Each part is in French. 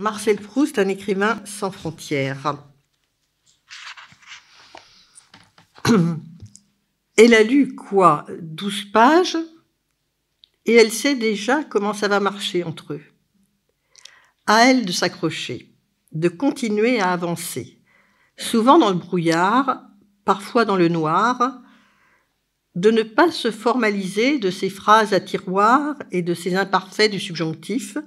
Marcel Proust, un écrivain sans frontières. Elle a lu quoi 12 pages et elle sait déjà comment ça va marcher entre eux. À elle de s'accrocher, de continuer à avancer, souvent dans le brouillard, parfois dans le noir, de ne pas se formaliser de ces phrases à tiroir et de ces imparfaits du subjonctif,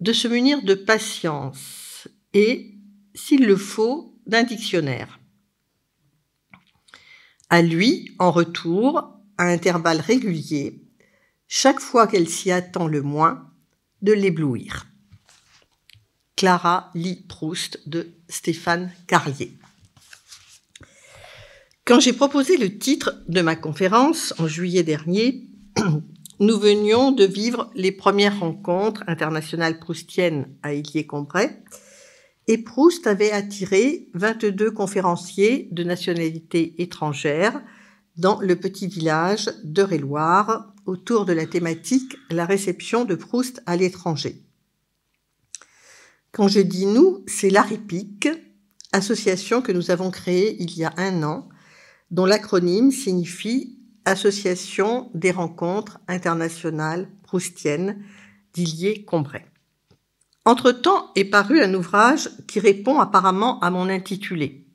de se munir de patience et, s'il le faut, d'un dictionnaire. À lui, en retour, à intervalles réguliers, chaque fois qu'elle s'y attend le moins, de l'éblouir. Clara lit Proust de Stéphane Carlier. Quand j'ai proposé le titre de ma conférence en juillet dernier, nous venions de vivre les premières rencontres internationales proustiennes à Illier-Combray, et Proust avait attiré 22 conférenciers de nationalité étrangère dans le petit village d'Eure-et-Loire autour de la thématique La réception de Proust à l'étranger. Quand je dis nous, c'est l'ARIPIC, association que nous avons créée il y a un an, dont l'acronyme signifie Association des rencontres internationales proustiennes d'Illier-Combray. Entre-temps est paru un ouvrage qui répond apparemment à mon intitulé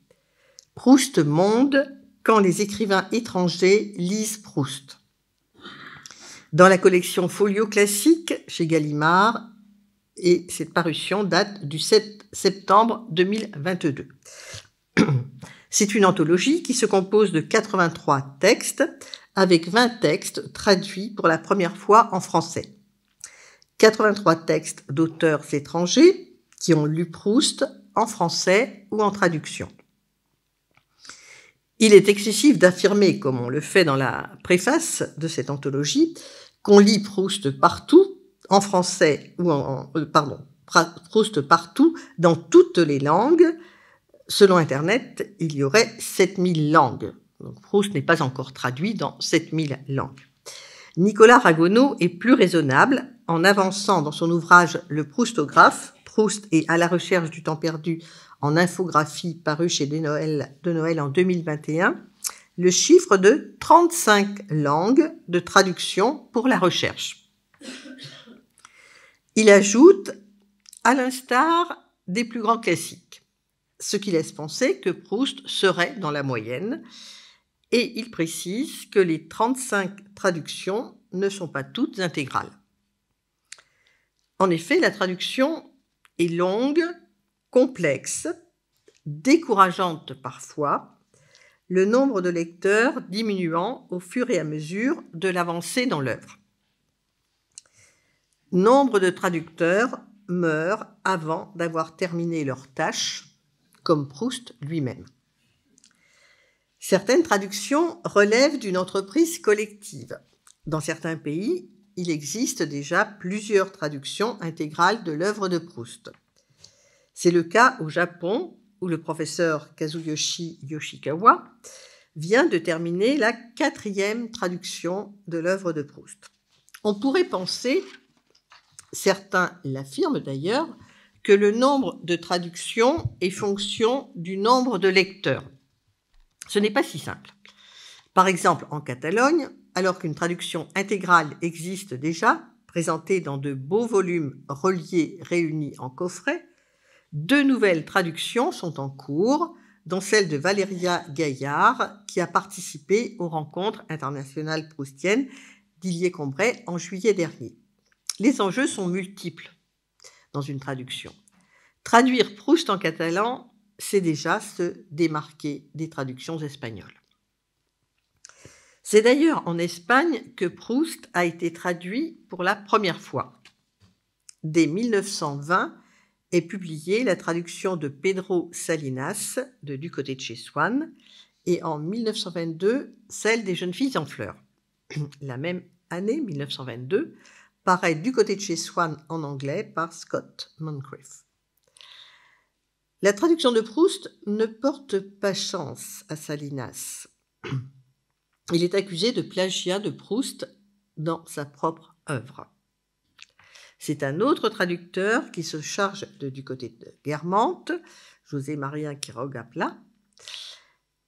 Proust Monde quand les écrivains étrangers lisent Proust. Dans la collection Folio Classique chez Gallimard, et cette parution date du 7 septembre 2022. C'est une anthologie qui se compose de 83 textes avec 20 textes traduits pour la première fois en français. 83 textes d'auteurs étrangers qui ont lu Proust en français ou en traduction. Il est excessif d'affirmer, comme on le fait dans la préface de cette anthologie, qu'on lit Proust partout, en français ou en... Euh, pardon, Proust partout, dans toutes les langues. Selon Internet, il y aurait 7000 langues. Proust n'est pas encore traduit dans 7000 langues. Nicolas Ragoneau est plus raisonnable en avançant dans son ouvrage Le Proustographe, Proust et à la recherche du temps perdu en infographie paru chez De Noël, de Noël en 2021, le chiffre de 35 langues de traduction pour la recherche. Il ajoute, à l'instar des plus grands classiques, ce qui laisse penser que Proust serait dans la moyenne, et il précise que les 35 traductions ne sont pas toutes intégrales. En effet, la traduction est longue, complexe, décourageante parfois, le nombre de lecteurs diminuant au fur et à mesure de l'avancée dans l'œuvre. Nombre de traducteurs meurent avant d'avoir terminé leur tâche, comme Proust lui-même. Certaines traductions relèvent d'une entreprise collective. Dans certains pays, il existe déjà plusieurs traductions intégrales de l'œuvre de Proust. C'est le cas au Japon, où le professeur Kazuyoshi Yoshikawa vient de terminer la quatrième traduction de l'œuvre de Proust. On pourrait penser, certains l'affirment d'ailleurs, que le nombre de traductions est fonction du nombre de lecteurs. Ce n'est pas si simple. Par exemple, en Catalogne, alors qu'une traduction intégrale existe déjà, présentée dans de beaux volumes reliés réunis en coffret, deux nouvelles traductions sont en cours, dont celle de Valeria Gaillard, qui a participé aux rencontres internationales proustiennes d'Illier-Combray en juillet dernier. Les enjeux sont multiples dans une traduction. Traduire Proust en catalan c'est déjà se démarquer des traductions espagnoles. C'est d'ailleurs en Espagne que Proust a été traduit pour la première fois. Dès 1920 est publiée la traduction de Pedro Salinas de Du côté de chez Swann et en 1922 celle des Jeunes filles en fleurs. La même année, 1922, paraît Du côté de chez Swann en anglais par Scott Moncrief. La traduction de Proust ne porte pas chance à Salinas. Il est accusé de plagiat de Proust dans sa propre œuvre. C'est un autre traducteur qui se charge du côté de Guermantes, José Maria Quiroga Pla.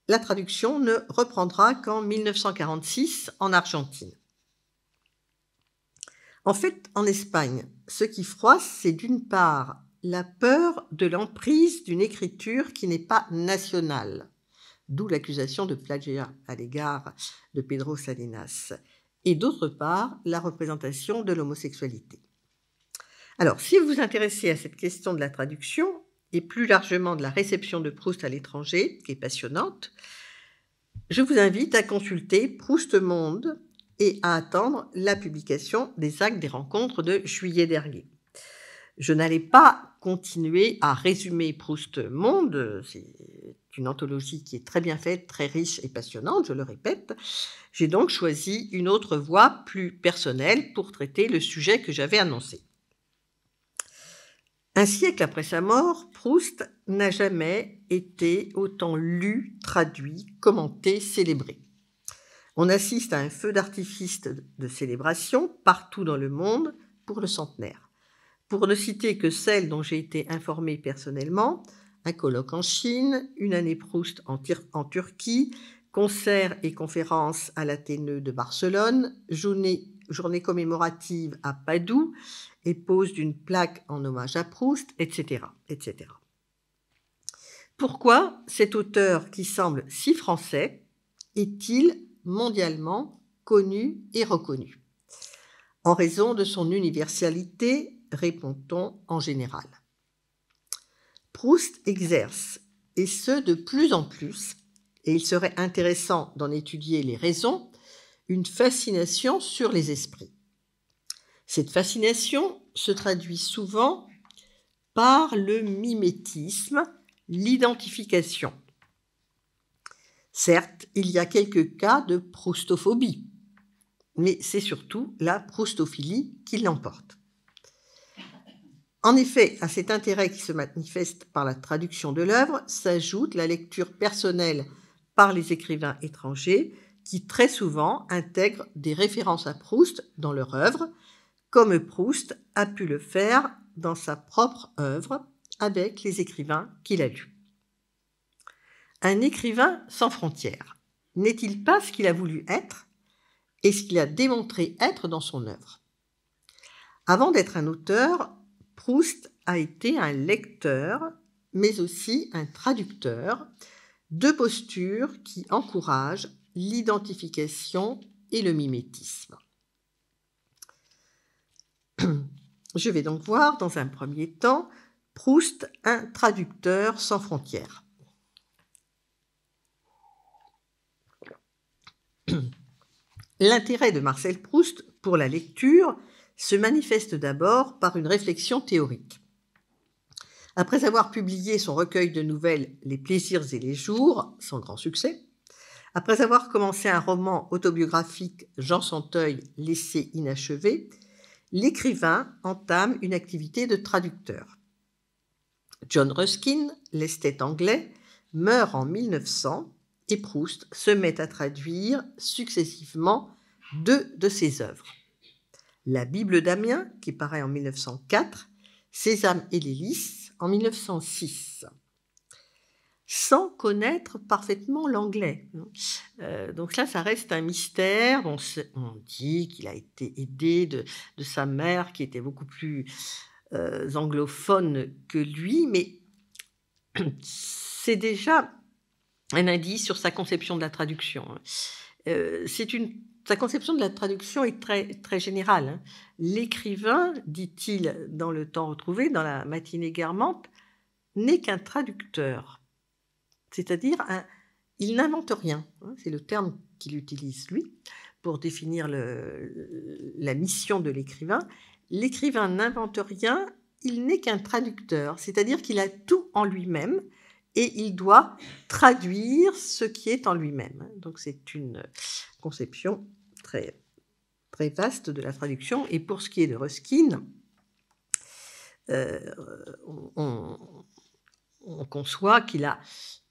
La traduction ne reprendra qu'en 1946 en Argentine. En fait, en Espagne, ce qui froisse, c'est d'une part la peur de l'emprise d'une écriture qui n'est pas nationale, d'où l'accusation de plagiat à l'égard de Pedro Salinas, et d'autre part la représentation de l'homosexualité. Alors, si vous vous intéressez à cette question de la traduction, et plus largement de la réception de Proust à l'étranger, qui est passionnante, je vous invite à consulter Proust Monde et à attendre la publication des actes des rencontres de juillet dernier. Je n'allais pas continuer à résumer Proust Monde. C'est une anthologie qui est très bien faite, très riche et passionnante, je le répète. J'ai donc choisi une autre voie plus personnelle pour traiter le sujet que j'avais annoncé. Un siècle après sa mort, Proust n'a jamais été autant lu, traduit, commenté, célébré. On assiste à un feu d'artifice de célébration partout dans le monde pour le centenaire pour ne citer que celles dont j'ai été informé personnellement, un colloque en Chine, une année Proust en, Turquie, concerts et conférences à l'Athénée de Barcelone, journée, journée commémorative à Padoue et pose d'une plaque en hommage à Proust, etc. etc. Pourquoi cet auteur qui semble si français est-il mondialement connu et reconnu En raison de son universalité répond-on en général. Proust exerce, et ce de plus en plus, et il serait intéressant d'en étudier les raisons, une fascination sur les esprits. Cette fascination se traduit souvent par le mimétisme, l'identification. Certes, il y a quelques cas de proustophobie, mais c'est surtout la proustophilie qui l'emporte. En effet, à cet intérêt qui se manifeste par la traduction de l'œuvre s'ajoute la lecture personnelle par les écrivains étrangers qui très souvent intègrent des références à Proust dans leur œuvre, comme Proust a pu le faire dans sa propre œuvre avec les écrivains qu'il a lus. Un écrivain sans frontières n'est-il pas ce qu'il a voulu être et ce qu'il a démontré être dans son œuvre Avant d'être un auteur, Proust a été un lecteur, mais aussi un traducteur, deux postures qui encouragent l'identification et le mimétisme. Je vais donc voir dans un premier temps Proust, un traducteur sans frontières. L'intérêt de Marcel Proust pour la lecture se manifeste d'abord par une réflexion théorique. Après avoir publié son recueil de nouvelles Les plaisirs et les jours, sans grand succès, après avoir commencé un roman autobiographique Jean Santeuil laissé inachevé, l'écrivain entame une activité de traducteur. John Ruskin, l'esthète anglais, meurt en 1900 et Proust se met à traduire successivement deux de ses œuvres. La Bible d'Amiens, qui paraît en 1904, Sésame et l'hélice, en 1906 sans connaître parfaitement l'anglais. Hein. Euh, donc là, ça reste un mystère. On, dit qu'il a été aidé de, sa mère, qui était beaucoup plus euh, anglophone que lui, mais c'est déjà un indice sur sa conception de la traduction. Hein. Euh, c'est une sa conception de la traduction est très, très générale. Hein. L'écrivain, dit-il dans le temps retrouvé, dans la matinée guermante, n'est qu'un traducteur. C'est-à-dire, il n'invente rien. Hein. C'est le terme qu'il utilise, lui, pour définir la mission de l'écrivain. L'écrivain n'invente rien, il n'est qu'un traducteur, c'est-à-dire qu'il a tout en lui-même et il doit traduire ce qui est en lui-même. Hein. Donc c'est une conception très, très vaste de la traduction. Et pour ce qui est de Ruskin, euh, on, conçoit qu'il a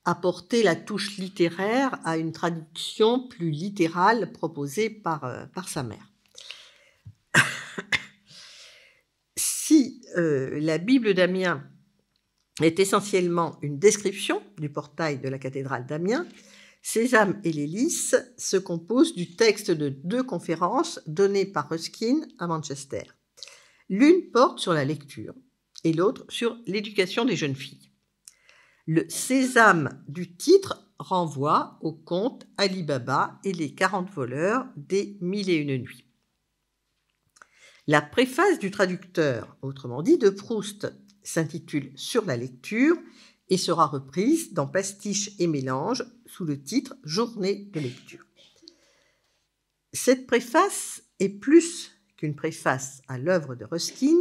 apporté la touche littéraire à une traduction plus littérale proposée par, euh, sa mère. si euh, la Bible d'Amiens est essentiellement une description du portail de la cathédrale d'Amiens, Sésame et les se compose du texte de deux conférences données par Ruskin à Manchester. L'une porte sur la lecture et l'autre sur l'éducation des jeunes filles. Le Sésame du titre renvoie au conte Ali Baba et les 40 voleurs des Mille et une nuits. La préface du traducteur, autrement dit de Proust, s'intitule Sur la lecture et sera reprise dans Pastiche et Mélange sous le titre Journée de lecture. Cette préface est plus qu'une préface à l'œuvre de Ruskin,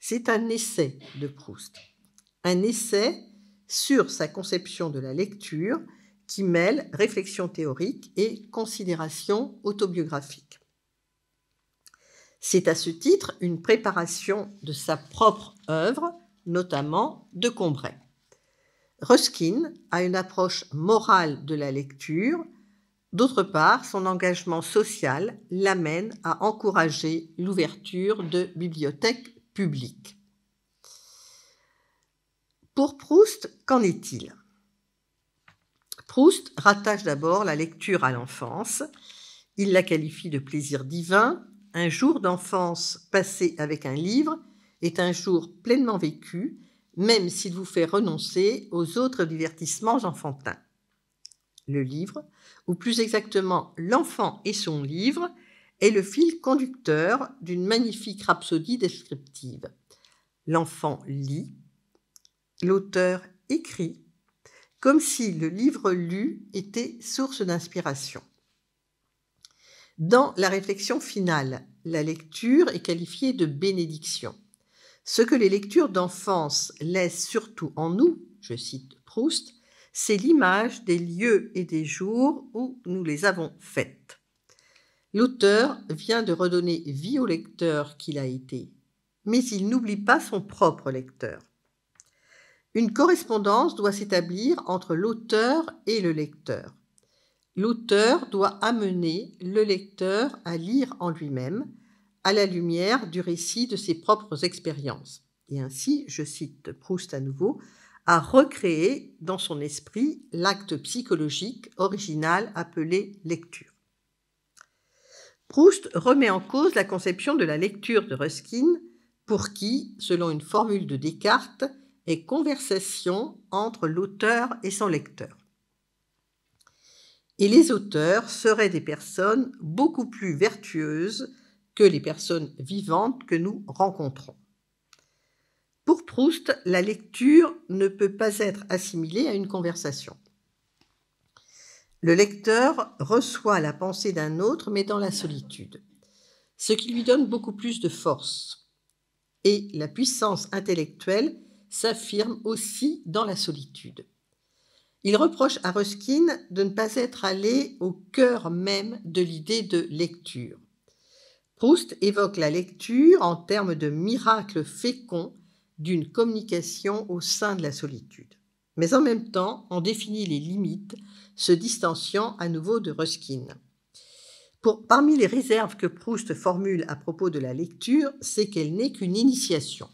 c'est un essai de Proust, un essai sur sa conception de la lecture qui mêle réflexion théorique et considération autobiographique. C'est à ce titre une préparation de sa propre œuvre, notamment de Combray. Ruskin a une approche morale de la lecture. D'autre part, son engagement social l'amène à encourager l'ouverture de bibliothèques publiques. Pour Proust, qu'en est-il Proust rattache d'abord la lecture à l'enfance. Il la qualifie de plaisir divin. Un jour d'enfance passé avec un livre est un jour pleinement vécu même s'il vous fait renoncer aux autres divertissements enfantins. Le livre, ou plus exactement l'enfant et son livre, est le fil conducteur d'une magnifique rhapsodie descriptive. L'enfant lit, l'auteur écrit, comme si le livre lu était source d'inspiration. Dans la réflexion finale, la lecture est qualifiée de bénédiction. Ce que les lectures d'enfance laissent surtout en nous, je cite Proust, c'est l'image des lieux et des jours où nous les avons faites. L'auteur vient de redonner vie au lecteur qu'il a été, mais il n'oublie pas son propre lecteur. Une correspondance doit s'établir entre l'auteur et le lecteur. L'auteur doit amener le lecteur à lire en lui-même, à la lumière du récit de ses propres expériences. Et ainsi, je cite Proust à nouveau, à recréer dans son esprit l'acte psychologique original appelé lecture. Proust remet en cause la conception de la lecture de Ruskin, pour qui, selon une formule de Descartes, est conversation entre l'auteur et son lecteur. Et les auteurs seraient des personnes beaucoup plus vertueuses que les personnes vivantes que nous rencontrons. Pour Proust, la lecture ne peut pas être assimilée à une conversation. Le lecteur reçoit la pensée d'un autre, mais dans la solitude, ce qui lui donne beaucoup plus de force. Et la puissance intellectuelle s'affirme aussi dans la solitude. Il reproche à Ruskin de ne pas être allé au cœur même de l'idée de lecture. Proust évoque la lecture en termes de miracle fécond d'une communication au sein de la solitude. Mais en même temps, on définit les limites, se distanciant à nouveau de Ruskin. parmi les réserves que Proust formule à propos de la lecture, c'est qu'elle n'est qu'une initiation.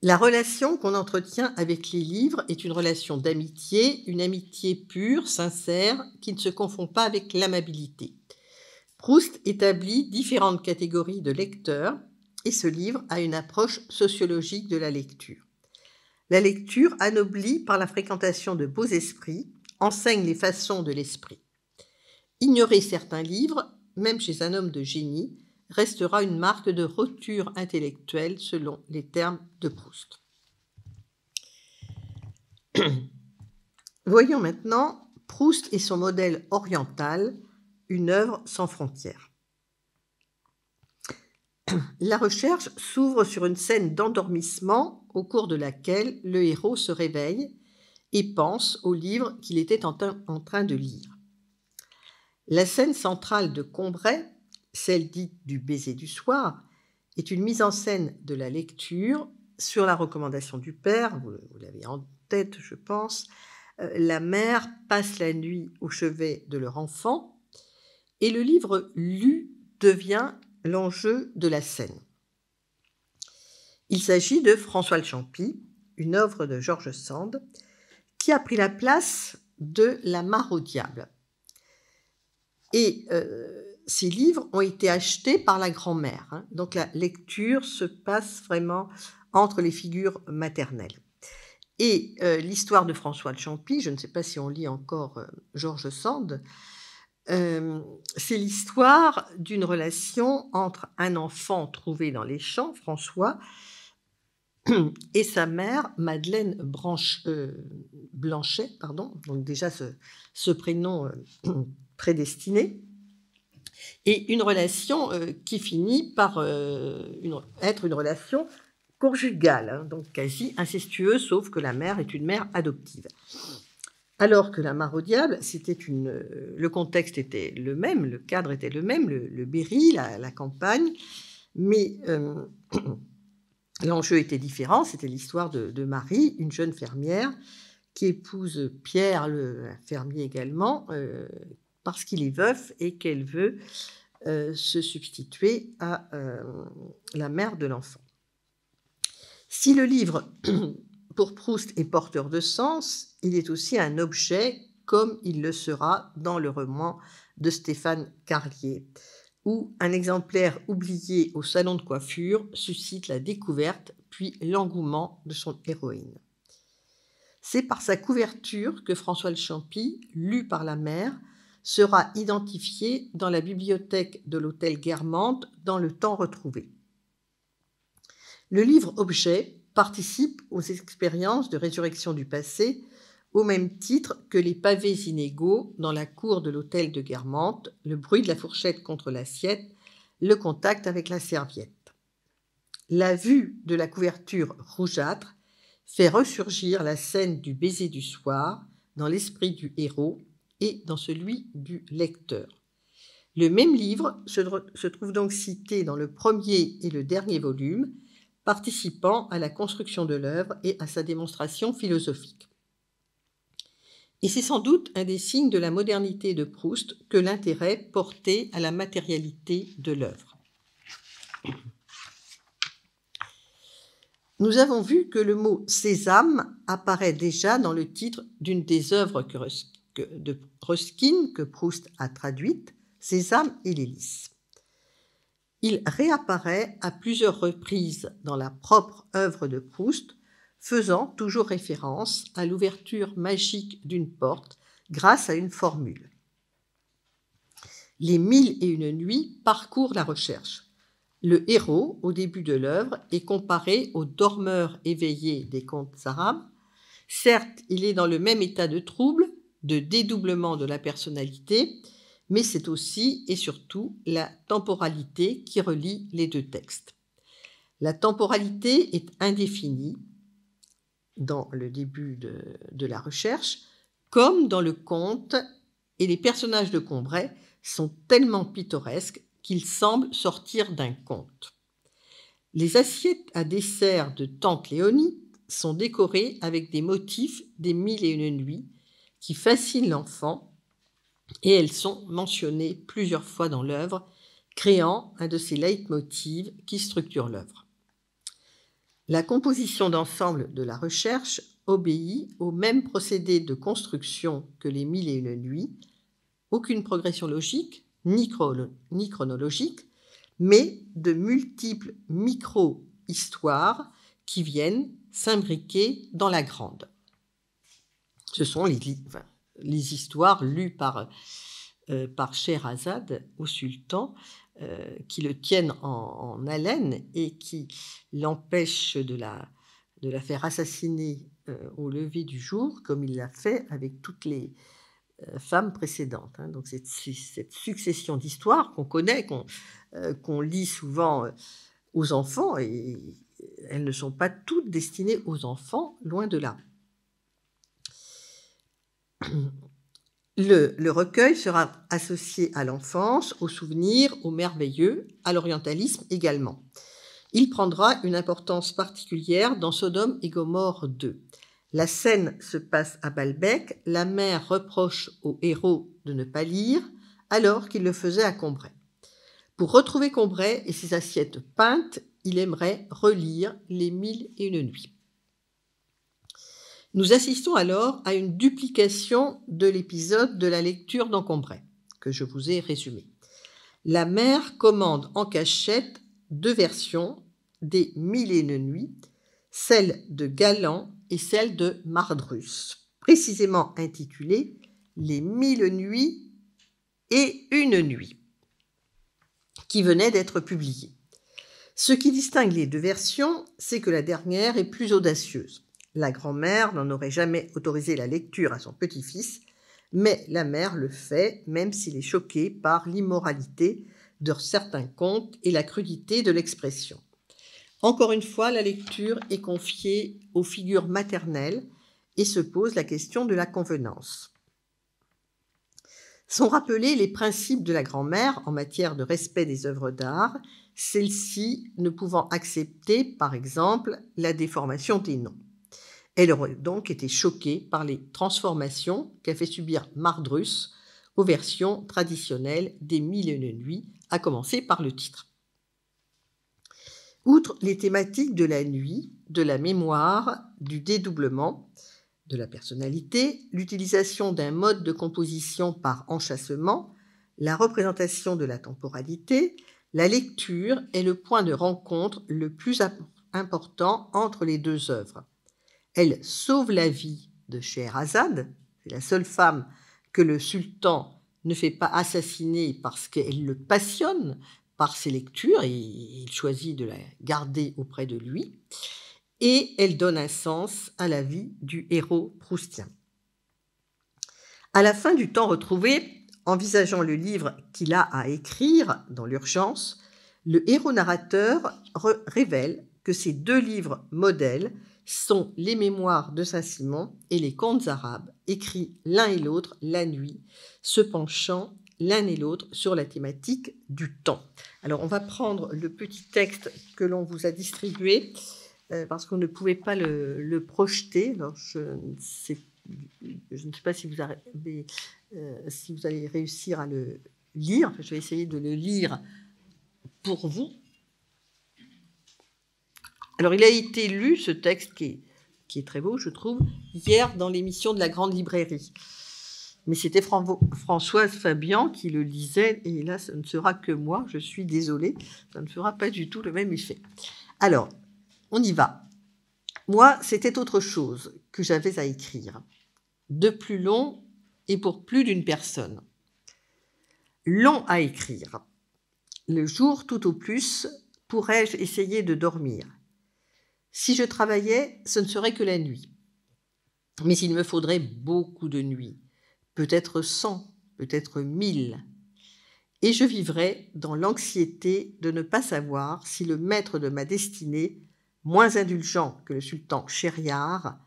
La relation qu'on entretient avec les livres est une relation d'amitié, une amitié pure, sincère, qui ne se confond pas avec l'amabilité. Proust établit différentes catégories de lecteurs et ce livre a une approche sociologique de la lecture. La lecture anoblie par la fréquentation de beaux esprits, enseigne les façons de l'esprit. Ignorer certains livres, même chez un homme de génie, restera une marque de rupture intellectuelle selon les termes de Proust. Voyons maintenant Proust et son modèle oriental, une œuvre sans frontières. La recherche s'ouvre sur une scène d'endormissement au cours de laquelle le héros se réveille et pense au livre qu'il était en, en train de lire. La scène centrale de Combray celle dite du baiser du soir, est une mise en scène de la lecture sur la recommandation du père, vous, l'avez en tête je pense, euh, la mère passe la nuit au chevet de leur enfant et le livre lu devient l'enjeu de la scène. Il s'agit de François le Champy, une œuvre de Georges Sand, qui a pris la place de La Mare au Diable. Et euh, ces livres ont été achetés par la grand-mère. Hein. Donc la lecture se passe vraiment entre les figures maternelles. Et euh, l'histoire de François de Champy, je ne sais pas si on lit encore euh, Georges Sand, euh, c'est l'histoire d'une relation entre un enfant trouvé dans les champs, François, et sa mère, Madeleine Blanchet, pardon, donc déjà ce prénom prédestiné. Et une relation euh, qui finit par euh, être une relation conjugale, hein, donc quasi incestueuse, sauf que la mère est une mère adoptive. Alors que la mare au diable, c'était une, euh, le contexte était le même, le cadre était le même, le, Berry, la, campagne, mais l'enjeu était différent. C'était l'histoire de, Marie, une jeune fermière qui épouse Pierre, le fermier également, parce qu'il est veuf et qu'elle veut euh, se substituer à euh, la mère de l'enfant. Si le livre pour Proust est porteur de sens, il est aussi un objet comme il le sera dans le roman de Stéphane Carlier, où un exemplaire oublié au salon de coiffure suscite la découverte puis l'engouement de son héroïne. C'est par sa couverture que François Le Champy, lu par la mère, sera identifié dans la bibliothèque de l'hôtel Guermantes dans le temps retrouvé. Le livre-objet participe aux expériences de résurrection du passé au même titre que les pavés inégaux dans la cour de l'hôtel de Guermantes, le bruit de la fourchette contre l'assiette, le contact avec la serviette. La vue de la couverture rougeâtre fait ressurgir la scène du baiser du soir dans l'esprit du héros et dans celui du lecteur. Le même livre se, trouve donc cité dans le premier et le dernier volume, participant à la construction de l'œuvre et à sa démonstration philosophique. Et c'est sans doute un des signes de la modernité de Proust que l'intérêt porté à la matérialité de l'œuvre. Nous avons vu que le mot sésame apparaît déjà dans le titre d'une des œuvres que de Ruskin que Proust a traduite, Sésame et les Il réapparaît à plusieurs reprises dans la propre œuvre de Proust, faisant toujours référence à l'ouverture magique d'une porte grâce à une formule. Les mille et une nuits parcourent la recherche. Le héros, au début de l'œuvre, est comparé au dormeur éveillé des contes arabes. Certes, il est dans le même état de trouble, de dédoublement de la personnalité, mais c'est aussi et surtout la temporalité qui relie les deux textes. La temporalité est indéfinie dans le début de, la recherche, comme dans le conte, et les personnages de Combray sont tellement pittoresques qu'ils semblent sortir d'un conte. Les assiettes à dessert de Tante Léonie sont décorées avec des motifs des mille et une nuits, qui fascinent l'enfant et elles sont mentionnées plusieurs fois dans l'œuvre, créant un de ces leitmotivs qui structurent l'œuvre. La composition d'ensemble de la recherche obéit au même procédé de construction que les mille et une nuits, aucune progression logique ni, chronologique, mais de multiples micro-histoires qui viennent s'imbriquer dans la grande ce sont les, histoires lues par, euh, par Sherazade au sultan euh, qui le tiennent en, haleine et qui l'empêchent de la, de la faire assassiner euh, au lever du jour, comme il l'a fait avec toutes les femmes précédentes. Hein. Donc cette, succession d'histoires qu'on connaît, qu'on lit souvent aux enfants, elles ne sont pas toutes destinées aux enfants, loin de là. Le, recueil sera associé à l'enfance, aux souvenirs, au merveilleux, à l'orientalisme également. Il prendra une importance particulière dans Sodome et Gomorre II. La scène se passe à Balbec, la mère reproche au héros de ne pas lire, alors qu'il le faisait à Combray. Pour retrouver Combray et ses assiettes peintes, il aimerait relire Les Mille et une nuits. Nous assistons alors à une duplication de l'épisode de la lecture d'Encombray, que je vous ai résumé. La mère commande en cachette deux versions des Mille et une nuits, celle de Galan et celle de Mardrus, précisément intitulée Les Mille nuits et une nuit, qui venait d'être publiée. Ce qui distingue les deux versions, c'est que la dernière est plus audacieuse. La grand-mère n'en aurait jamais autorisé la lecture à son petit-fils, mais la mère le fait, même s'il est choqué par l'immoralité de certains contes et la crudité de l'expression. Encore une fois, la lecture est confiée aux figures maternelles et se pose la question de la convenance. Sont rappelés les principes de la grand-mère en matière de respect des œuvres d'art, celle-ci ne pouvant accepter, par exemple, la déformation des noms. Elle aurait donc été choquée par les transformations qu'a fait subir Mardrus aux versions traditionnelles des Mille et une nuits, à commencer par le titre. Outre les thématiques de la nuit, de la mémoire, du dédoublement, de la personnalité, l'utilisation d'un mode de composition par enchassement, la représentation de la temporalité, la lecture est le point de rencontre le plus important entre les deux œuvres. Elle sauve la vie de Scheherazade, c'est la seule femme que le sultan ne fait pas assassiner parce qu'elle le passionne par ses lectures et il choisit de la garder auprès de lui. Et elle donne un sens à la vie du héros proustien. À la fin du temps retrouvé, envisageant le livre qu'il a à écrire dans l'urgence, le héros narrateur révèle que ces deux livres modèles sont les mémoires de Saint-Simon et les contes arabes, écrits l'un et l'autre la nuit, se penchant l'un et l'autre sur la thématique du temps. Alors on va prendre le petit texte que l'on vous a distribué, euh, parce qu'on ne pouvait pas le, projeter. je, ne sais pas si vous, euh, si vous allez réussir à le lire, je vais essayer de le lire pour vous alors, il a été lu, ce texte qui est, très beau, je trouve, hier dans l'émission de la Grande Librairie. Mais c'était Françoise Fabian qui le lisait, et là, ce ne sera que moi, je suis désolée, ça ne fera pas du tout le même effet. Alors, on y va. Moi, c'était autre chose que j'avais à écrire, de plus long et pour plus d'une personne. Long à écrire. Le jour tout au plus, pourrais-je essayer de dormir si je travaillais, ce ne serait que la nuit. Mais il me faudrait beaucoup de nuits, peut-être cent, peut-être mille. Et je vivrais dans l'anxiété de ne pas savoir si le maître de ma destinée, moins indulgent que le sultan Chériard,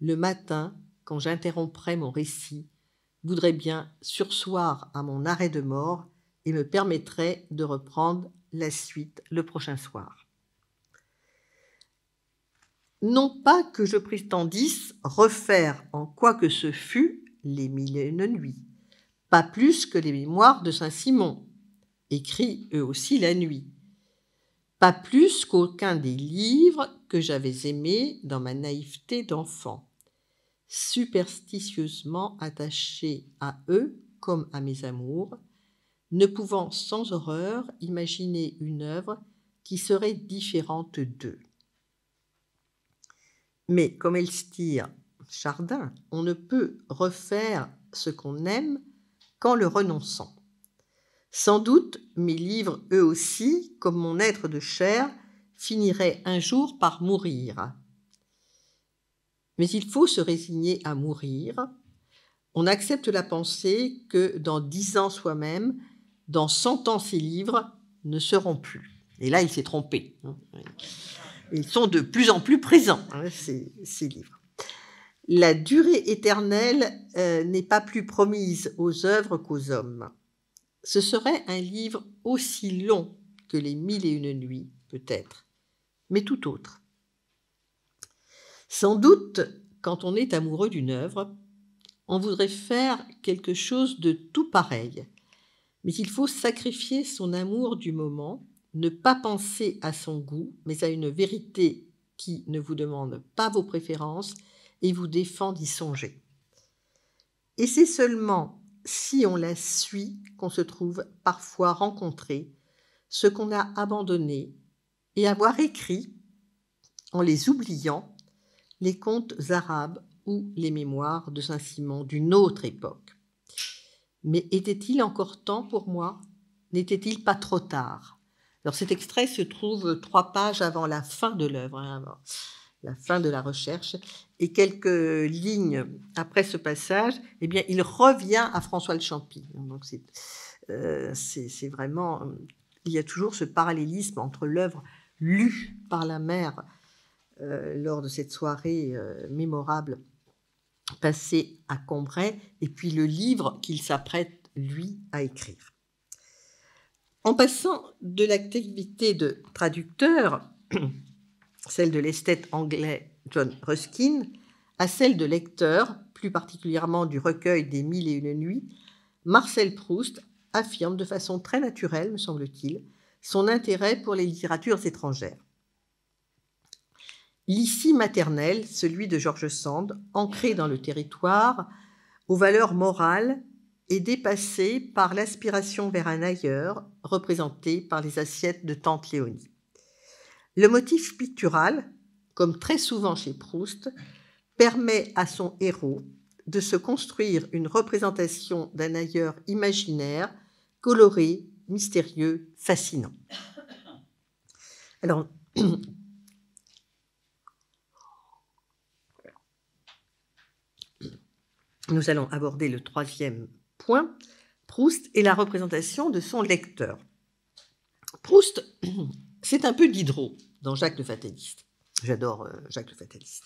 le matin, quand j'interromprais mon récit, voudrait bien sursoir à mon arrêt de mort et me permettrait de reprendre la suite le prochain soir. Non pas que je prétendisse refaire en quoi que ce fût les mille et une nuits, pas plus que les mémoires de Saint-Simon, écrits eux aussi la nuit, pas plus qu'aucun des livres que j'avais aimés dans ma naïveté d'enfant, superstitieusement attaché à eux comme à mes amours, ne pouvant sans horreur imaginer une œuvre qui serait différente d'eux. Mais comme Elstir Chardin, on ne peut refaire ce qu'on aime qu'en le renonçant. Sans doute, mes livres, eux aussi, comme mon être de chair, finiraient un jour par mourir. Mais il faut se résigner à mourir. On accepte la pensée que dans dix ans soi-même, dans cent ans ses livres ne seront plus. Et là, il s'est trompé. Ils sont de plus en plus présents, hein, ces, livres. La durée éternelle euh, n'est pas plus promise aux œuvres qu'aux hommes. Ce serait un livre aussi long que les mille et une nuits, peut-être, mais tout autre. Sans doute, quand on est amoureux d'une œuvre, on voudrait faire quelque chose de tout pareil, mais il faut sacrifier son amour du moment ne pas penser à son goût, mais à une vérité qui ne vous demande pas vos préférences et vous défend d'y songer. Et c'est seulement si on la suit qu'on se trouve parfois rencontrer ce qu'on a abandonné et avoir écrit, en les oubliant, les contes arabes ou les mémoires de Saint-Simon d'une autre époque. Mais était-il encore temps pour moi N'était-il pas trop tard alors cet extrait se trouve trois pages avant la fin de l'œuvre, hein, la fin de la recherche, et quelques lignes après ce passage, eh bien, il revient à François le Champy. Donc euh, c'est vraiment, il y a toujours ce parallélisme entre l'œuvre lue par la mère euh, lors de cette soirée euh, mémorable passée à Combray, et puis le livre qu'il s'apprête, lui, à écrire. En passant de l'activité de traducteur, celle de l'esthète anglais John Ruskin, à celle de lecteur, plus particulièrement du recueil des Mille et une nuits, Marcel Proust affirme de façon très naturelle, me semble-t-il, son intérêt pour les littératures étrangères. L'ici maternel, celui de George Sand, ancré dans le territoire, aux valeurs morales est dépassé par l'aspiration vers un ailleurs représenté par les assiettes de tante Léonie. Le motif pictural, comme très souvent chez Proust, permet à son héros de se construire une représentation d'un ailleurs imaginaire, coloré, mystérieux, fascinant. Alors, nous allons aborder le troisième Proust et la représentation de son lecteur. Proust, c'est un peu Diderot dans Jacques le Fataliste. J'adore euh, Jacques le Fataliste.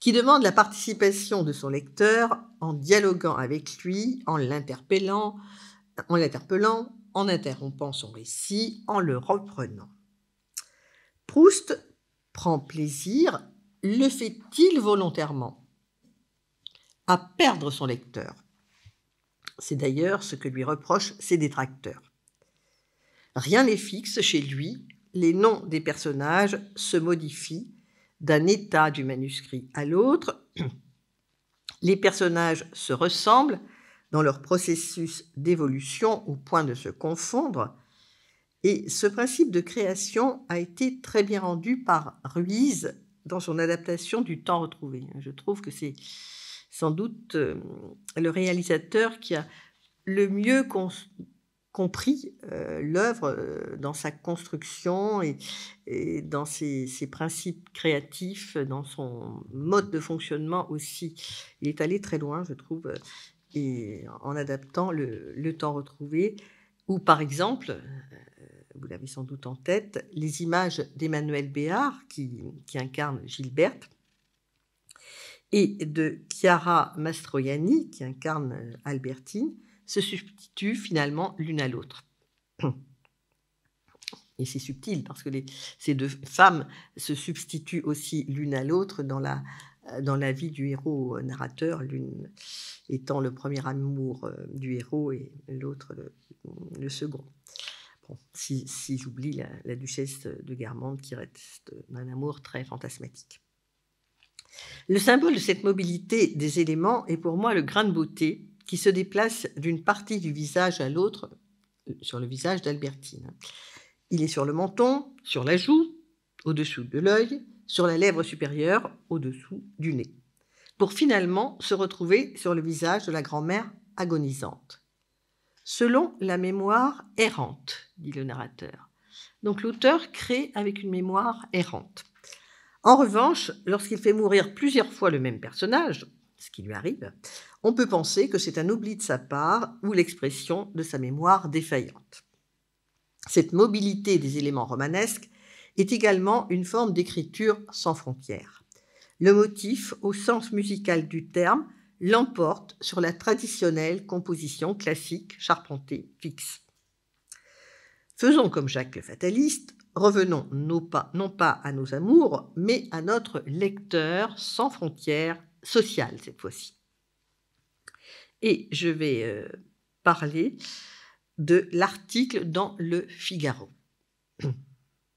Qui demande la participation de son lecteur en dialoguant avec lui, en l'interpellant, en l'interpellant, en interrompant son récit, en le reprenant. Proust prend plaisir, le fait-il volontairement, à perdre son lecteur c'est d'ailleurs ce que lui reprochent ses détracteurs. Rien n'est fixe chez lui, les noms des personnages se modifient d'un état du manuscrit à l'autre, les personnages se ressemblent dans leur processus d'évolution au point de se confondre, et ce principe de création a été très bien rendu par Ruiz dans son adaptation du temps retrouvé. Je trouve que c'est sans doute euh, le réalisateur qui a le mieux compris euh, l'œuvre euh, dans sa construction et, dans ses, principes créatifs, dans son mode de fonctionnement aussi. Il est allé très loin, je trouve, en adaptant le, temps retrouvé, ou par exemple, vous l'avez sans doute en tête, les images d'Emmanuel Béard, qui, qui incarne Gilberte, et de Chiara Mastroianni, qui incarne euh, Albertine, se substituent finalement l'une à l'autre. Et c'est subtil parce que ces deux femmes se substituent aussi l'une à l'autre dans la, euh, dans la vie du héros narrateur, l'une étant le premier amour euh, du héros et l'autre le, second. Bon, si, j'oublie la, duchesse de Guermande qui reste un amour très fantasmatique. Le symbole de cette mobilité des éléments est pour moi le grain de beauté qui se déplace d'une partie du visage à l'autre euh, sur le visage d'Albertine. Il est sur le menton, sur la joue, au-dessous de l'œil, sur la lèvre supérieure, au-dessous du nez, pour finalement se retrouver sur le visage de la grand-mère agonisante. Selon la mémoire errante, dit le narrateur. Donc l'auteur crée avec une mémoire errante. En revanche, lorsqu'il fait mourir plusieurs fois le même personnage, ce qui lui arrive, on peut penser que c'est un oubli de sa part ou l'expression de sa mémoire défaillante. Cette mobilité des éléments romanesques est également une forme d'écriture sans frontières. Le motif, au sens musical du terme, l'emporte sur la traditionnelle composition classique charpentée fixe. Faisons comme Jacques le fataliste, Revenons non pas, à nos amours, mais à notre lecteur sans frontières sociales cette fois-ci. Et je vais euh, parler de l'article dans le Figaro.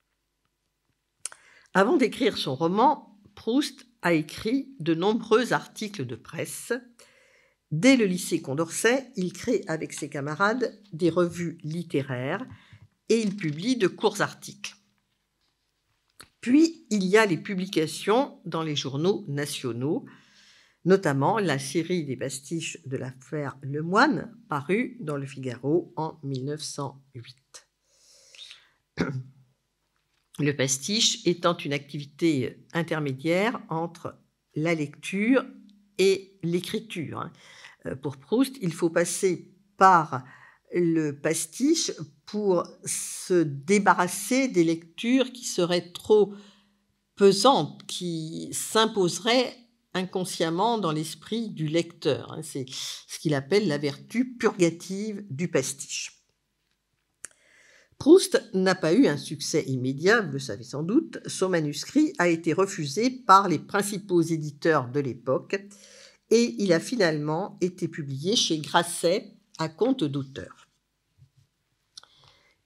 Avant d'écrire son roman, Proust a écrit de nombreux articles de presse. Dès le lycée Condorcet, il crée avec ses camarades des revues littéraires et il publie de courts articles. Puis, il y a les publications dans les journaux nationaux, notamment la série des pastiches de l'affaire Lemoine, parue dans le Figaro en 1908. Le pastiche étant une activité intermédiaire entre la lecture et l'écriture. Hein. Euh, pour Proust, il faut passer par le pastiche pour se débarrasser des lectures qui seraient trop pesantes, qui s'imposeraient inconsciemment dans l'esprit du lecteur. Hein. C'est ce qu'il appelle la vertu purgative du pastiche. Proust n'a pas eu un succès immédiat, vous le savez sans doute. Son manuscrit a été refusé par les principaux éditeurs de l'époque et il a finalement été publié chez Grasset à compte d'auteur.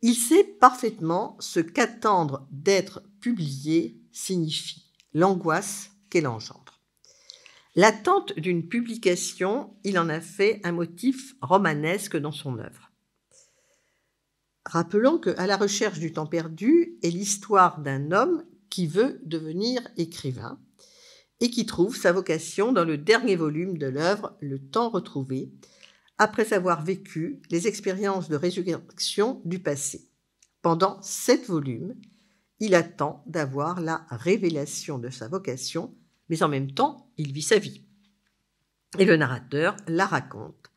Il sait parfaitement ce qu'attendre d'être publié signifie, l'angoisse qu'elle engendre. L'attente d'une publication, il en a fait un motif romanesque dans son œuvre. Rappelons que À la recherche du temps perdu est l'histoire d'un homme qui veut devenir écrivain et qui trouve sa vocation dans le dernier volume de l'œuvre Le temps retrouvé, après avoir vécu les expériences de résurrection du passé. Pendant sept volumes, il attend d'avoir la révélation de sa vocation, mais en même temps, il vit sa vie. Et le narrateur la raconte,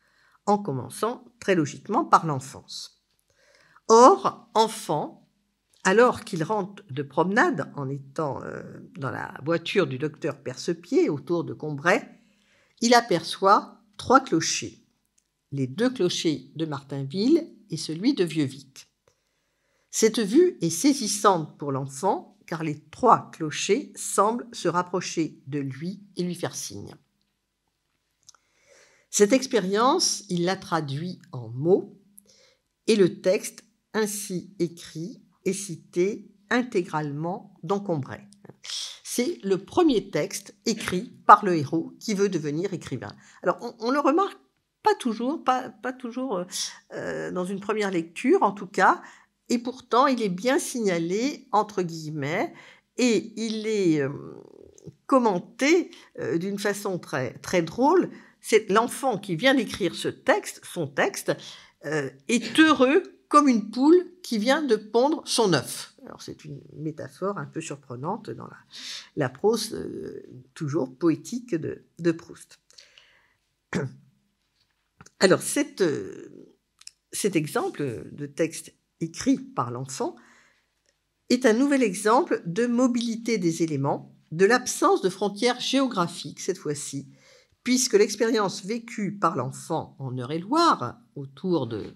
en commençant très logiquement par l'enfance. Or, enfant, alors qu'il rentre de promenade en étant euh, dans la voiture du docteur Percepied autour de Combray, il aperçoit trois clochers les deux clochers de Martinville et celui de Vieux-Vic. Cette vue est saisissante pour l'enfant car les trois clochers semblent se rapprocher de lui et lui faire signe. Cette expérience, il la traduit en mots et le texte ainsi écrit est cité intégralement dans Combray. C'est le premier texte écrit par le héros qui veut devenir écrivain. Alors on le remarque pas toujours, pas, toujours euh, euh, dans une première lecture en tout cas, et pourtant il est bien signalé entre guillemets et il est euh, commenté d'une façon très, très drôle. C'est l'enfant qui vient d'écrire ce texte, son texte, est heureux comme une poule qui vient de pondre son œuf. Alors c'est une métaphore un peu surprenante dans la, prose toujours poétique de Proust. Alors, euh, cet exemple de texte écrit par l'enfant est un nouvel exemple de mobilité des éléments, de l'absence de frontières géographiques cette fois-ci, puisque l'expérience vécue par l'enfant en Eure-et-Loire, autour de,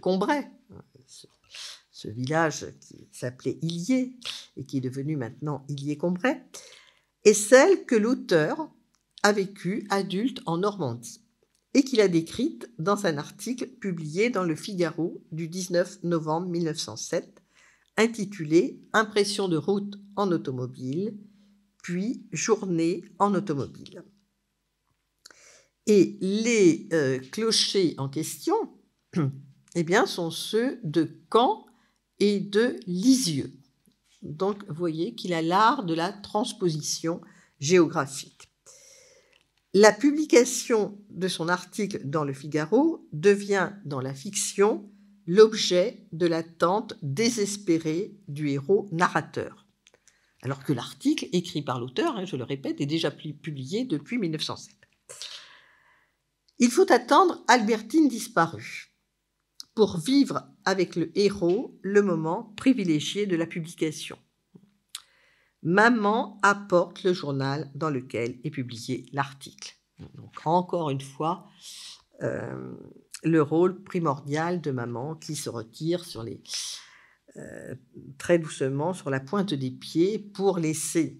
Combray, hein, ce, ce village qui s'appelait Illier et qui est devenu maintenant Illier-Combray, est celle que l'auteur a vécue adulte en Normandie et qu'il a décrite dans un article publié dans le Figaro du 19 novembre 1907, intitulé Impression de route en automobile, puis Journée en automobile. Et les euh, clochers en question, eh bien, sont ceux de Caen et de Lisieux. Donc, vous voyez qu'il a l'art de la transposition géographique. La publication de son article dans Le Figaro devient dans la fiction l'objet de l'attente désespérée du héros narrateur. Alors que l'article, écrit par l'auteur, hein, je le répète, est déjà publié depuis 1907. Il faut attendre Albertine disparue pour vivre avec le héros le moment privilégié de la publication. Maman apporte le journal dans lequel est publié l'article. Donc encore une fois, euh, le rôle primordial de maman qui se retire sur les, euh, très doucement sur la pointe des pieds pour laisser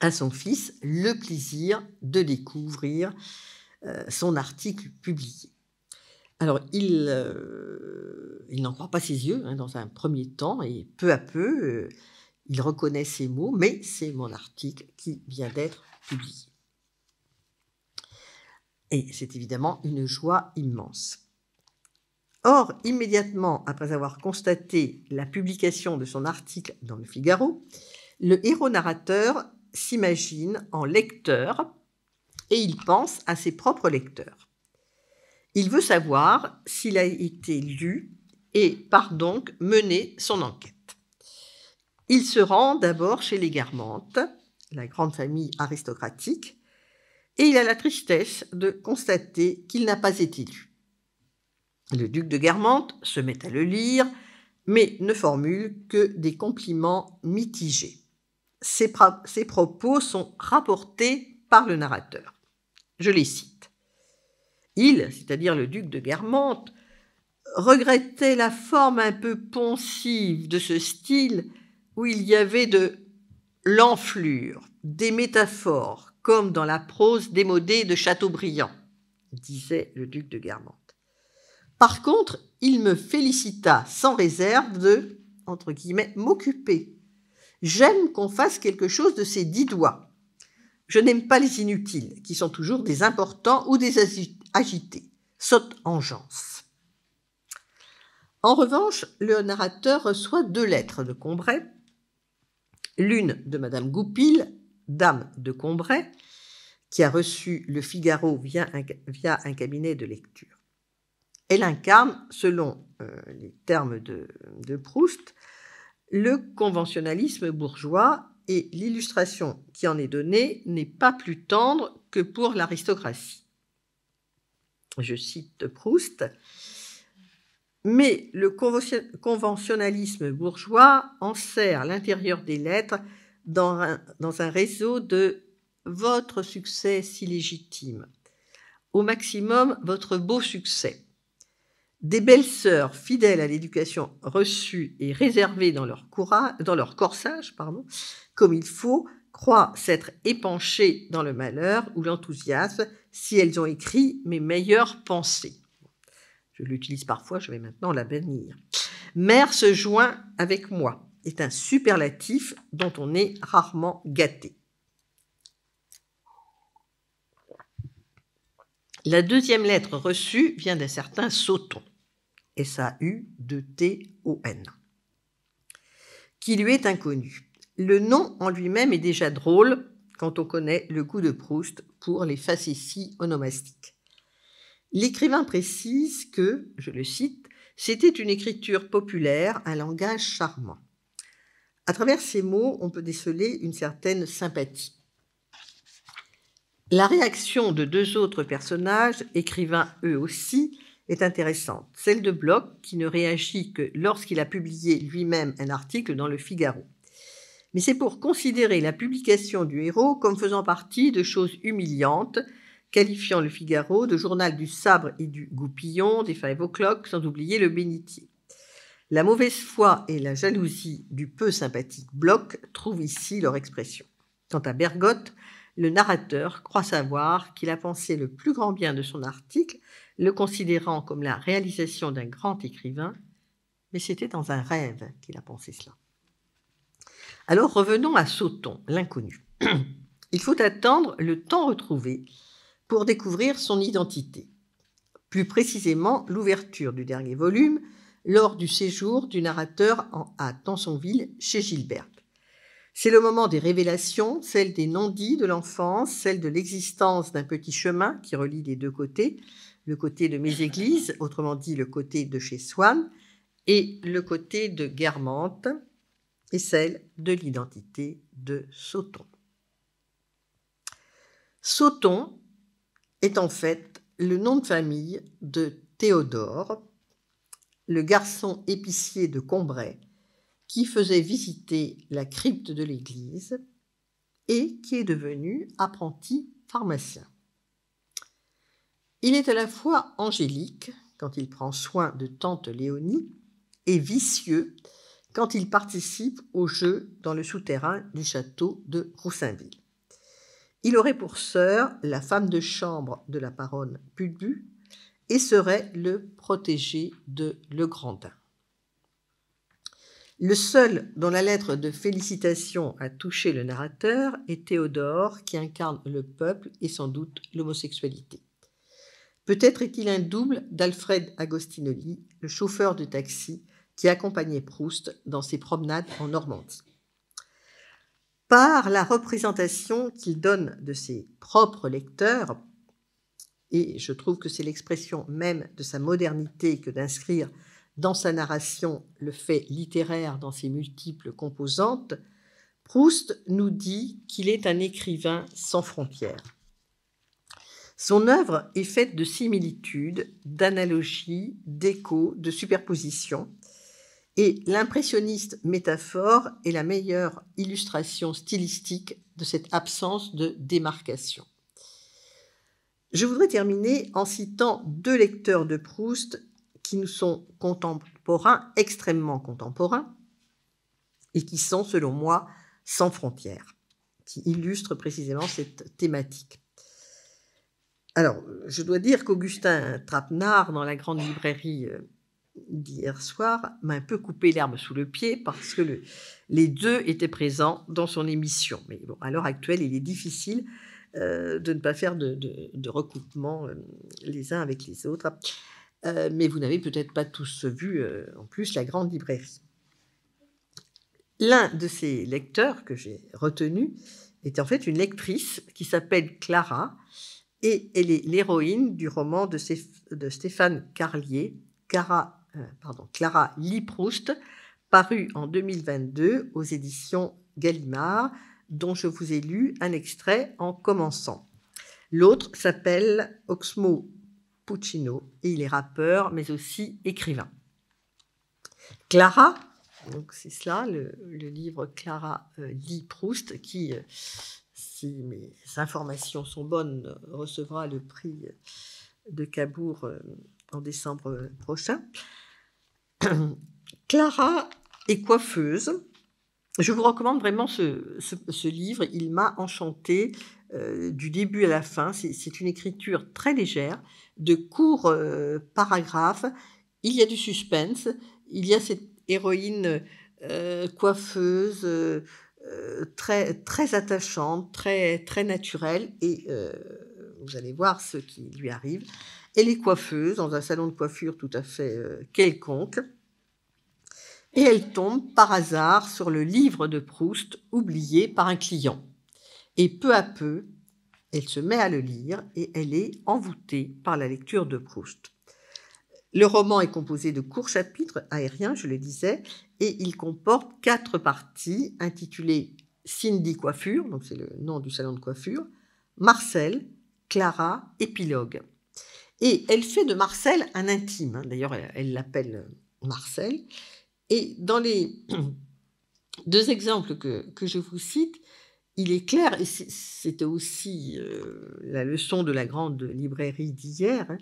à son fils le plaisir de découvrir euh, son article publié. Alors il, il n'en croit pas ses yeux hein, dans un premier temps et peu à peu il reconnaît ces mots, mais c'est mon article qui vient d'être publié. Et c'est évidemment une joie immense. Or, immédiatement après avoir constaté la publication de son article dans le Figaro, le héros narrateur s'imagine en lecteur et il pense à ses propres lecteurs. Il veut savoir s'il a été lu et part donc mener son enquête. Il se rend d'abord chez les Guermantes, la grande famille aristocratique, et il a la tristesse de constater qu'il n'a pas été lu. Le duc de Guermantes se met à le lire, mais ne formule que des compliments mitigés. Ses, propos sont rapportés par le narrateur. Je les cite. Il, c'est-à-dire le duc de Guermantes, « regrettait la forme un peu pensive de ce style où il y avait de l'enflure, des métaphores, comme dans la prose démodée de Chateaubriand, disait le duc de Guermantes. Par contre, il me félicita sans réserve de, entre guillemets, m'occuper. J'aime qu'on fasse quelque chose de ses dix doigts. Je n'aime pas les inutiles, qui sont toujours des importants ou des agités. Saute engeance. En revanche, le narrateur reçoit deux lettres de Combray, l'une de Madame Goupil, dame de Combray, qui a reçu le Figaro via un, cabinet de lecture. Elle incarne, selon euh, les termes de Proust, le conventionnalisme bourgeois et l'illustration qui en est donnée n'est pas plus tendre que pour l'aristocratie. Je cite Proust. Mais le conventionnalisme bourgeois enserre l'intérieur des lettres dans un, réseau de votre succès si légitime, au maximum votre beau succès. Des belles-sœurs fidèles à l'éducation reçue et réservées dans leur, dans leur corsage, comme il faut, croient s'être épanchées dans le malheur ou l'enthousiasme si elles ont écrit mes meilleures pensées. Je l'utilise parfois, je vais maintenant la bannir. Mère se joint avec moi est un superlatif dont on est rarement gâté. La deuxième lettre reçue vient d'un certain Sauton, S-A-U-T-O-N, qui lui est inconnu. Le nom en lui-même est déjà drôle quand on connaît le coup de Proust pour les facéties onomastiques. L'écrivain précise que, je le cite, c'était une écriture populaire, un langage charmant. À travers ces mots, on peut déceler une certaine sympathie. La réaction de deux autres personnages, écrivains eux aussi, est intéressante. Celle de Bloch, qui ne réagit que lorsqu'il a publié lui-même un article dans le Figaro. Mais c'est pour considérer la publication du héros comme faisant partie de choses humiliantes qualifiant le Figaro de journal du sabre et du goupillon, des five o'clock, sans oublier le bénitier. La mauvaise foi et la jalousie du peu sympathique Bloch trouvent ici leur expression. Quant à Bergotte, le narrateur croit savoir qu'il a pensé le plus grand bien de son article, le considérant comme la réalisation d'un grand écrivain, mais c'était dans un rêve qu'il a pensé cela. Alors revenons à Sauton, l'inconnu. Il faut attendre le temps retrouvé pour découvrir son identité. Plus précisément, l'ouverture du dernier volume lors du séjour du narrateur en, son ville, chez Gilberte. C'est le moment des révélations, celle des non-dits de l'enfance, celle de l'existence d'un petit chemin qui relie les deux côtés, le côté de mes églises, autrement dit le côté de chez Swann, et le côté de Guermantes, et celle de l'identité de Sauton. Sauton, est en fait le nom de famille de Théodore, le garçon épicier de Combray, qui faisait visiter la crypte de l'église et qui est devenu apprenti pharmacien. Il est à la fois angélique quand il prend soin de tante Léonie et vicieux quand il participe au jeu dans le souterrain du château de Roussainville. Il aurait pour sœur la femme de chambre de la baronne Pulbu et serait le protégé de Le Grandin. Le seul dont la lettre de félicitations a touché le narrateur est Théodore, qui incarne le peuple et sans doute l'homosexualité. Peut-être est-il un double d'Alfred Agostinoli, le chauffeur de taxi qui accompagnait Proust dans ses promenades en Normandie par la représentation qu'il donne de ses propres lecteurs. Et je trouve que c'est l'expression même de sa modernité que d'inscrire dans sa narration le fait littéraire dans ses multiples composantes. Proust nous dit qu'il est un écrivain sans frontières. Son œuvre est faite de similitudes, d'analogies, d'échos, de superpositions, et l'impressionniste métaphore est la meilleure illustration stylistique de cette absence de démarcation. Je voudrais terminer en citant deux lecteurs de Proust qui nous sont contemporains, extrêmement contemporains, et qui sont, selon moi, sans frontières, qui illustrent précisément cette thématique. Alors, je dois dire qu'Augustin Trapenard, dans la grande librairie euh, d'hier soir m'a un peu coupé l'herbe sous le pied parce que les deux étaient présents dans son émission. Mais bon, à l'heure actuelle, il est difficile euh, de ne pas faire de, recoupement euh, les uns avec les autres. Euh, mais vous n'avez peut-être pas tous vu en plus la grande librairie. L'un de ces lecteurs que j'ai retenu est en fait une lectrice qui s'appelle Clara et elle est l'héroïne du roman de Stéphane Carlier, Cara euh, pardon, Clara Liproust, paru en 2022 aux éditions Gallimard, dont je vous ai lu un extrait en commençant. L'autre s'appelle Oxmo Puccino et il est rappeur mais aussi écrivain. Clara, donc c'est cela, le, livre Clara euh, Proust, qui, euh, si mes informations sont bonnes, recevra le prix de Cabourg euh, en décembre prochain. Clara est coiffeuse. Je vous recommande vraiment ce, livre. Il m'a enchantée euh, du début à la fin. C'est une écriture très légère, de courts euh, paragraphes. Il y a du suspense. Il y a cette héroïne euh, coiffeuse très, très attachante, très, très naturelle. Et vous allez voir ce qui lui arrive. Elle est coiffeuse dans un salon de coiffure tout à fait euh, quelconque. Et elle tombe par hasard sur le livre de Proust oublié par un client. Et peu à peu, elle se met à le lire et elle est envoûtée par la lecture de Proust. Le roman est composé de courts chapitres aériens, je le disais, et il comporte quatre parties intitulées Cindy Coiffure, donc c'est le nom du salon de coiffure, Marcel, Clara, Épilogue. Et elle fait de Marcel un intime. Hein. D'ailleurs, elle l'appelle euh, Marcel. Et dans les deux exemples que, je vous cite, il est clair, et c'était aussi euh, la leçon de la grande librairie d'hier, hein,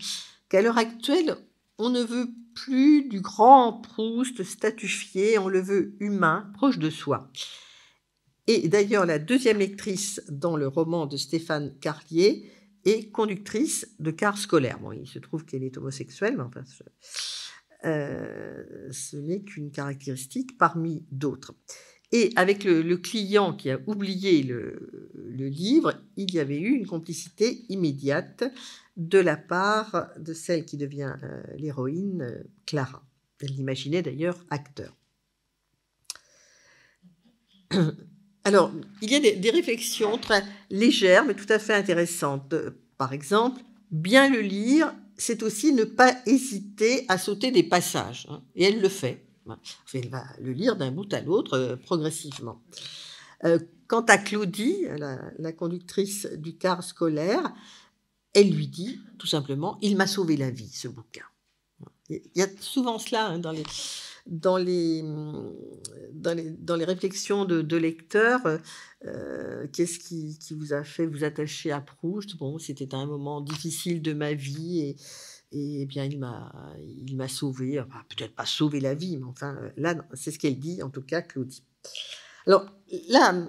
qu'à l'heure actuelle, on ne veut plus du grand Proust statufié, on le veut humain, proche de soi. Et d'ailleurs, la deuxième lectrice dans le roman de Stéphane Carlier, et conductrice de cars scolaires. il se trouve qu'elle est homosexuelle, mais enfin, ce, euh, n'est qu'une caractéristique parmi d'autres. Et avec le, client qui a oublié le, livre, il y avait eu une complicité immédiate de la part de celle qui devient euh, l'héroïne, euh, Clara. Elle l'imaginait d'ailleurs acteur. Alors, il y a des, réflexions très légères, mais tout à fait intéressantes. Par exemple, bien le lire, c'est aussi ne pas hésiter à sauter des passages. Hein, et elle le fait. elle va le lire d'un bout à l'autre euh, progressivement. Euh, quant à Claudie, la, conductrice du car scolaire, elle lui dit tout simplement Il m'a sauvé la vie, ce bouquin. Il y a souvent cela hein, dans les dans les, dans les, dans les réflexions de, de lecteurs, euh, qu'est-ce qui, qui, vous a fait vous attacher à Proust Bon, c'était un moment difficile de ma vie et, et eh bien il m'a il m'a sauvé enfin, peut-être pas sauvé la vie mais enfin euh, là c'est ce qu'elle dit en tout cas Claudie alors là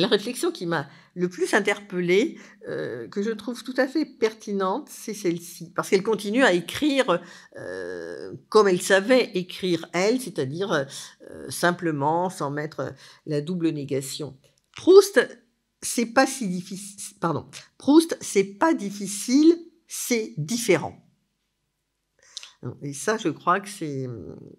la réflexion qui m'a le plus interpellée, euh, que je trouve tout à fait pertinente, c'est celle-ci. Parce qu'elle continue à écrire euh, comme elle savait écrire elle, c'est-à-dire euh, simplement, sans mettre la double négation. Proust, c'est pas si difficile. Pardon. Proust, c'est pas difficile, c'est différent. Et ça, je crois que c'est...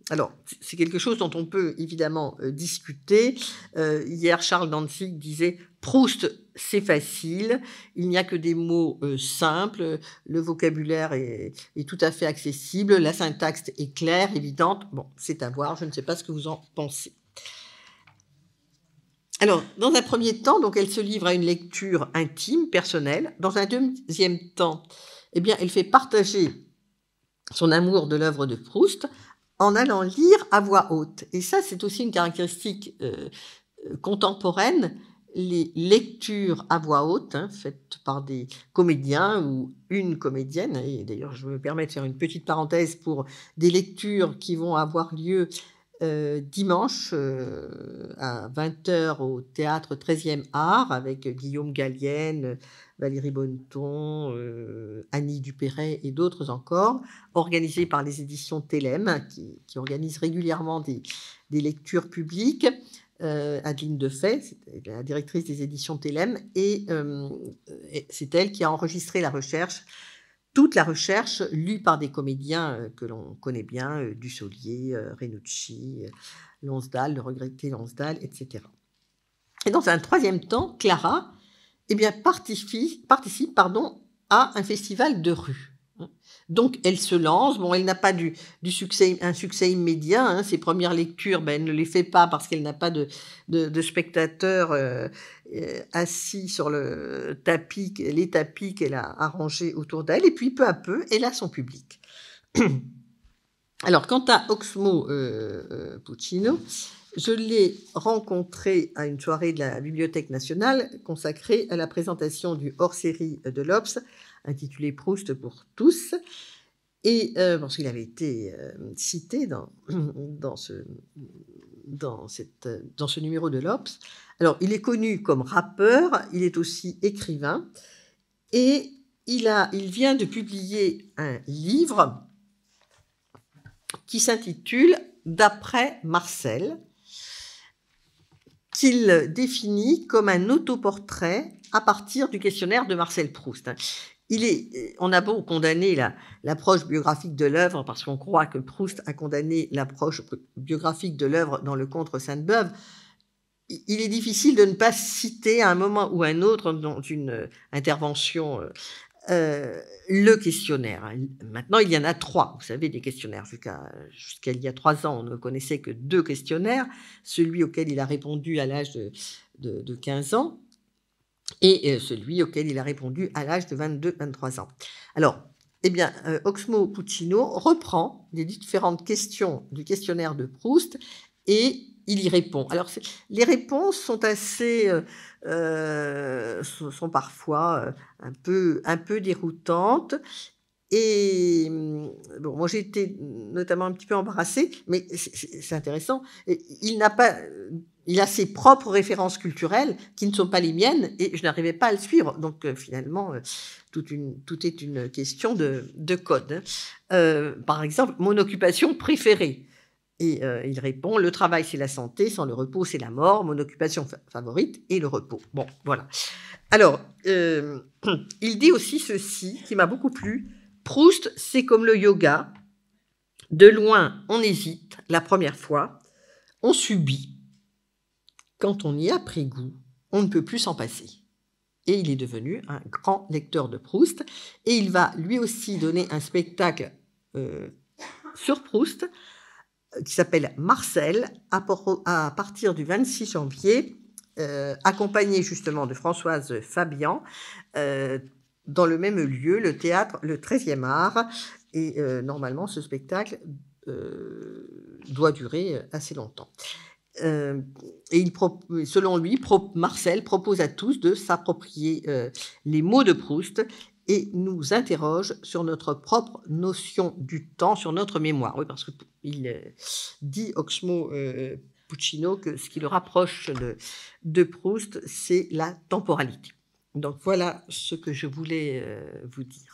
Alors, c'est quelque chose dont on peut évidemment euh, discuter. Euh, hier, Charles Danzig disait Proust, c'est facile, il n'y a que des mots euh, simples, le vocabulaire est, est, tout à fait accessible, la syntaxe est claire, évidente. Bon, c'est à voir, je ne sais pas ce que vous en pensez. Alors, dans un premier temps, donc elle se livre à une lecture intime, personnelle. Dans un deuxième temps, eh bien, elle fait partager son amour de l'œuvre de Proust en allant lire à voix haute. Et ça, c'est aussi une caractéristique euh, euh, contemporaine. Les lectures à voix haute, hein, faites par des comédiens ou une comédienne, et d'ailleurs je me permets de faire une petite parenthèse pour des lectures qui vont avoir lieu euh, dimanche euh, à 20h au théâtre 13e Art avec Guillaume Gallienne, Valérie Bonneton, euh, Annie Dupéret et d'autres encore, organisée par les éditions Télème qui, qui organisent régulièrement des, lectures publiques. Adeline Defay, la directrice des éditions Télème, et c'est elle qui a enregistré la recherche toute la recherche lue par des comédiens euh, que l'on connaît bien, euh, Dussolier, euh, Renucci, Lonsdal, le regretté Lonsdal, etc. Et dans un troisième temps, Clara eh bien, participe, participe pardon, à un festival de rue donc elle se lance. Bon, elle n'a pas du, succès, un succès immédiat. Hein. Ses premières lectures, ben, elle ne les fait pas parce qu'elle n'a pas de, spectateurs euh, euh, assis sur le tapis, les tapis qu'elle a arrangés autour d'elle. Et puis peu à peu, elle a son public. Alors quant à Oxmo euh, Puccino, je l'ai rencontré à une soirée de la Bibliothèque nationale consacrée à la présentation du hors-série de l'Obs intitulé Proust pour tous, et euh, parce qu'il avait été euh, cité dans, dans, ce, dans, cette, dans ce numéro de l'Obs. Alors, il est connu comme rappeur, il est aussi écrivain, et il, a, il vient de publier un livre qui s'intitule D'après Marcel, qu'il définit comme un autoportrait à partir du questionnaire de Marcel Proust. Hein on a beau condamner l'approche biographique de l'œuvre, parce qu'on croit que Proust a condamné l'approche biographique de l'œuvre dans le Contre Sainte-Beuve, il est difficile de ne pas citer à un moment ou à un autre dans une intervention euh, euh, le questionnaire. Maintenant, il y en a trois, vous savez, des questionnaires. Jusqu'à il y a trois ans, on ne connaissait que deux questionnaires, celui auquel il a répondu à l'âge de 15 ans et celui auquel il a répondu à l'âge de 22-23 ans. Alors, eh bien, euh, Oxmo Puccino reprend les différentes questions du questionnaire de Proust et il y répond. Alors, les réponses sont assez, euh, euh, sont, parfois un peu, un peu déroutantes. Et hum, bon, moi j'ai été notamment un petit peu embarrassée, mais c'est intéressant. Il n'a pas il a ses propres références culturelles qui ne sont pas les miennes et je n'arrivais pas à le suivre. Donc euh, finalement, euh, tout est une question de, code. Hein. Euh, par exemple, mon occupation préférée. Et il répond, le travail c'est la santé, sans le repos c'est la mort, mon occupation favorite est le repos. Bon, voilà. Alors, il dit aussi ceci qui m'a beaucoup plu. Proust, c'est comme le yoga. De loin, on hésite la première fois, on subit quand on y a pris goût, on ne peut plus s'en passer. Et il est devenu un grand lecteur de Proust, et il va lui aussi donner un spectacle euh, sur Proust euh, qui s'appelle Marcel à, partir du 26 janvier, euh, accompagné justement de Françoise Fabian, dans le même lieu, le théâtre, le 13e art. Et normalement, ce spectacle doit durer assez longtemps. Euh, et il selon lui, Marcel propose à tous de s'approprier euh, les mots de Proust et nous interroge sur notre propre notion du temps, sur notre mémoire. Oui, parce qu'il euh, dit, Oxmo Puccino, que ce qui le rapproche de, de Proust, c'est la temporalité. Donc voilà ce que je voulais vous dire.